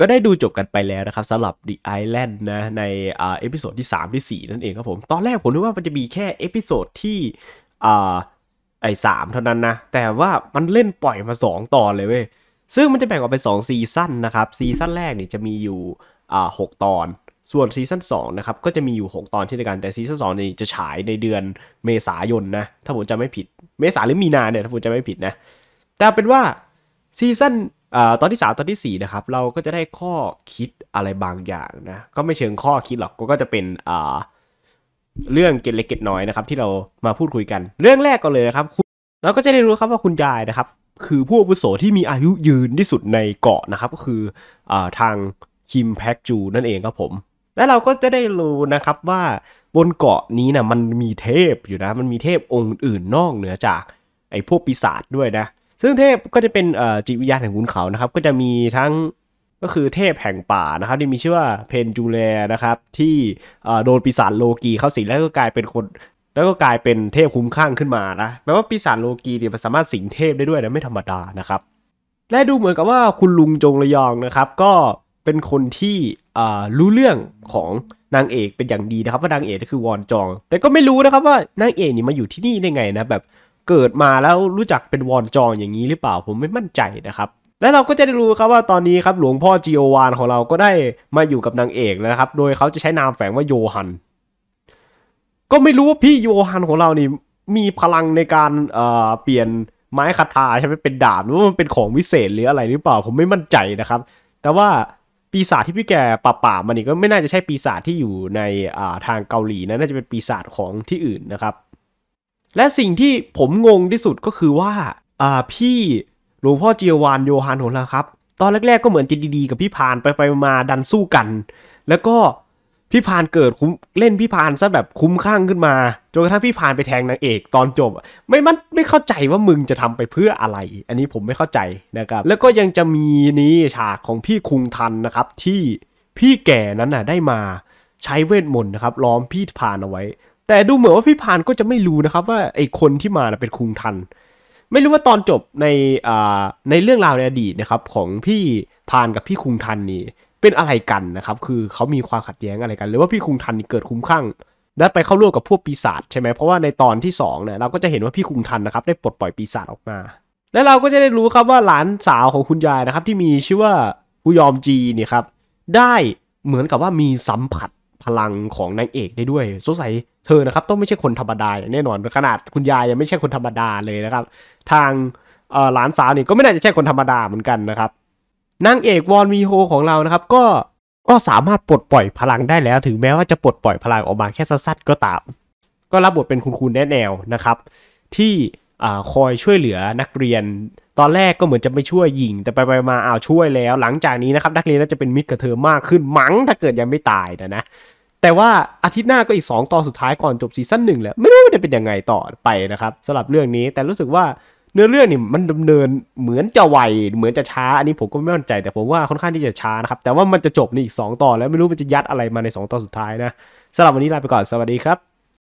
ก็ได้ดูจบกันไปแล้วนะครับสำหรับ The Island นะในอ่าเอพิโซดที่3ที่ 4นั่นเองครับผมตอนแรกผมนึกว่ามันจะมีแค่เอพิโซดที่อ่าไอ้สามเท่านั้นนะ แต่ว่ามันเล่นปล่อยมา 2 ตอนเลยเว้ยซึ่งมันจะแบ่งออกเป็น2ซีซั่นนะครับซีซั่นแรกนี่จะมีอยู่อ่าหตอน ส่วนซีซั่น2นะครับก็จะมีอยู่6ตอนเช่นเดียวกันแต่ซีซั่น2นี่จะฉายในเดือนเมษายนนะถ้าผมจำไม่ผิดเมษาหรือมีนาเนี่ยถ้าผมจำไม่ผิดนะ แต่เป็นว่าซีซั่นตอนที่ 3 ตอนที่ 4 นะครับ เราก็จะได้ข้อคิดอะไรบางอย่างนะก็ไม่เชิงข้อคิดหรอก ก็จะเป็นเรื่องเกล็ดเล็กเกล็ดน้อยนะครับ ที่เรามาพูดคุยกันเรื่องแรกก่อนเลยนะครับเราก็จะได้รู้ครับว่าคุณยายนะครับ คือผู้อาวุโสที่มีอายุยืนที่สุดในเกาะนะครับ ก็คืออทางคิมแพ็กจูนั่นเองครับผม และเราก็จะได้รู้นะครับว่าบนเกาะนี้นะมันมีเทพอยู่นะมันมีเทพองค์อื่นนอกเหนือจากไอ้พวกปีศาจด้วยนะซึ่งเทพก็จะเป็นจิตวิญญาณแห่งขุนเขานะครับ ก็จะมีทั้งก็คือเทพแห่งป่านะครับ ที่มีชื่อว่าเพนจูเลนะครับ ที่โดนปีศาจโลกีเข้าสิงแล้วก็กลายเป็นคน แล้วก็กลายเป็นเทพคุ้มข้างขึ้นมานะแปลว่าปีศาจโลกีเนี่ยมันสามารถสิงเทพได้ด้วยนะไม่ธรรมดานะครับ และดูเหมือนกับว่าคุณลุงจงระยองนะครับ ก็เป็นคนที่รู้เรื่องของนางเอกเป็นอย่างดีนะครับว่านางเอกก็คือวอนจอง แต่ก็ไม่รู้นะครับว่านางเอกนี่มาอยู่ที่นี่ได้ไงนะแบบเกิดมาแล้วรู้จักเป็นวอนจองอย่างนี้หรือเปล่าผมไม่มั่นใจนะครับ และเราก็จะได้รู้ครับว่าตอนนี้ครับหลวงพ่อจีโอวานของเราก็ได้มาอยู่กับนางเอกแล้วครับ โดยเขาจะใช้นามแฝงว่าโยฮัน ก็ไม่รู้ว่าพี่โยฮันของเรานี่มีพลังในการเอ่อเปลี่ยนไม้คาถาใช่ไหมเป็นดาบหรือว่ามันเป็นของวิเศษหรืออะไรหรือเปล่าผมไม่มั่นใจนะครับ แต่ว่าปีศาจที่พี่แกปราบป่ามันนี่ก็ไม่น่าจะใช่ ปีศาจที่อยู่ในอ่าทางเกาหลีนะน่าจะเป็นปีศาจของที่อื่นนะครับและสิ่งที่ผมงงที่สุดก็คือว่าอ่าพี่หลวงพ่อเจียวานโยฮันของเราครับตอนแรกๆก็เหมือนจะดีๆกับพี่พานไปไปมาดันสู้กัน แล้วก็พี่พานเกิดคุ้มเล่นพี่พานซะแบบคุ้มข้างขึ้นมาจนกระทั่งพี่พานไปแทงนางเอกตอนจบไม่มันไม่เข้าใจว่ามึงจะทำไปเพื่ออะไร อันนี้ผมไม่เข้าใจนะครับ แล้วก็ยังจะมีนี้ฉากของพี่คุงทันนะครับ ที่พี่แก่นั้นน่ะได้มาใช้เวทมนต์นะครับ ล้อมพี่พานเอาไว้แต่ดูเหมือนว่าพี่พานก็จะไม่รู้นะครับ ว่าไอ้คนที่มาเป็นคุงทัน ไม่รู้ว่าตอนจบในในเรื่องราวในอดีตนะครับ ของพี่พานกับพี่คุงทันนี่เป็นอะไรกันนะครับ คือเขามีความขัดแย้งอะไรกัน หรือว่าพี่คุงทันนี่เกิดคุ้มข้างได้ไปเข้าร่วมกับพวกปีศาจใช่ไหมเพราะว่าในตอนที่2เนี่ยเราก็จะเห็นว่าพี่คุงทันนะครับ ได้ปลดปล่อยปีศาจออกมา และเราก็จะได้รู้ครับว่าหลานสาวของคุณยายนะครับ ที่มีชื่อว่าอุยอมจีเนี่ยครับได้เหมือนกับว่ามีสัมผัสพลังของนางเอกได้ด้วยสงสัยเธอนะครับต้องไม่ใช่คนธรรมดา แน่นอน ขนาดคุณยายยังไม่ใช่คนธรรมดาเลยนะครับ ทางหลานสาวนี่ก็ไม่น่าจะใช่คนธรรมดาเหมือนกันนะครับ นางเอก วอนมีโฮของเรานะครับ ก็ก็สามารถปลดปล่อยพลังได้แล้ว ถึงแม้ว่าจะปลดปล่อยพลังออกมาแค่สั้นๆก็ตาม ก็รับบทเป็นคุณครูแนแนวนะครับ ที่คอยช่วยเหลือนักเรียน ตอนแรกก็เหมือนจะไม่ช่วยหญิง แต่ไปไปมาอ้าวช่วยแล้ว หลังจากนี้นะครับ นักเรียนน่าจะเป็นมิตรกับเธอมากขึ้นมั้งถ้าเกิดยังไม่ตายนะนะแต่ว่าอาทิตย์หน้าก็อีก2ตอนสุดท้ายก่อนจบซีซั่นหนึ่งแหละไม่รู้ว่าจะเป็นยังไงต่อไปนะครับสำหรับเรื่องนี้แต่รู้สึกว่าเนื้อเรื่องนี่มันดำเนินเหมือนจะไวเหมือนจะช้า อันนี้ผมก็ไม่มั่นใจแต่ผมว่าค่อนข้างที่จะช้านะครับ แต่ว่ามันจะจบในอีก 2ตอนแล้วไม่รู้มันจะยัดอะไรมาใน 2ตอนสุดท้ายนะสำหรับวันนี้ลาไปก่อนสวัสดีครับ